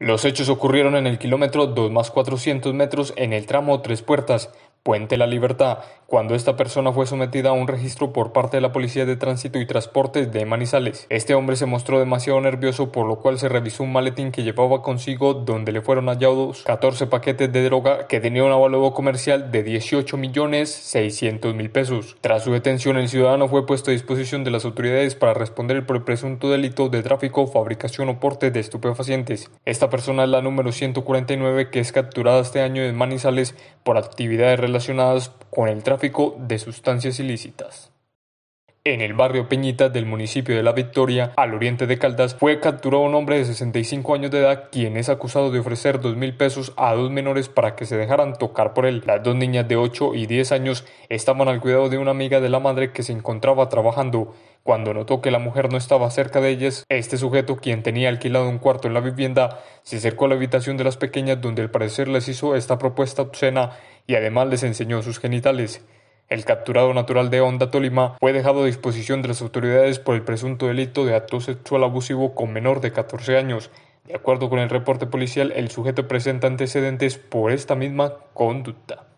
Los hechos ocurrieron en el kilómetro dos más cuatrocientos metros en el tramo Tres Puertas, Puente La Libertad, cuando esta persona fue sometida a un registro por parte de la Policía de Tránsito y Transportes de Manizales. Este hombre se mostró demasiado nervioso, por lo cual se revisó un maletín que llevaba consigo donde le fueron hallados 14 paquetes de droga que tenían un avalúo comercial de 18 millones 600 mil pesos. Tras su detención, el ciudadano fue puesto a disposición de las autoridades para responder por el presunto delito de tráfico, fabricación o porte de estupefacientes. Esta persona es la número 149 que es capturada este año en Manizales por actividades relacionadas relacionadas con el tráfico de sustancias ilícitas. En el barrio peñita del municipio de La Victoria, al oriente de Caldas, fue capturado un hombre de 65 años de edad quien es acusado de ofrecer 2.000 mil pesos a dos menores para que se dejaran tocar por él. Las dos niñas de 8 y 10 años estaban al cuidado de una amiga de la madre que se encontraba trabajando. Cuando notó que la mujer no estaba cerca de ellas, este sujeto, quien tenía alquilado un cuarto en la vivienda, se acercó a la habitación de las pequeñas donde al parecer les hizo esta propuesta obscena y además les enseñó sus genitales. El capturado natural de Honda Tolima fue dejado a disposición de las autoridades por el presunto delito de acto sexual abusivo con menor de 14 años. De acuerdo con el reporte policial, el sujeto presenta antecedentes por esta misma conducta.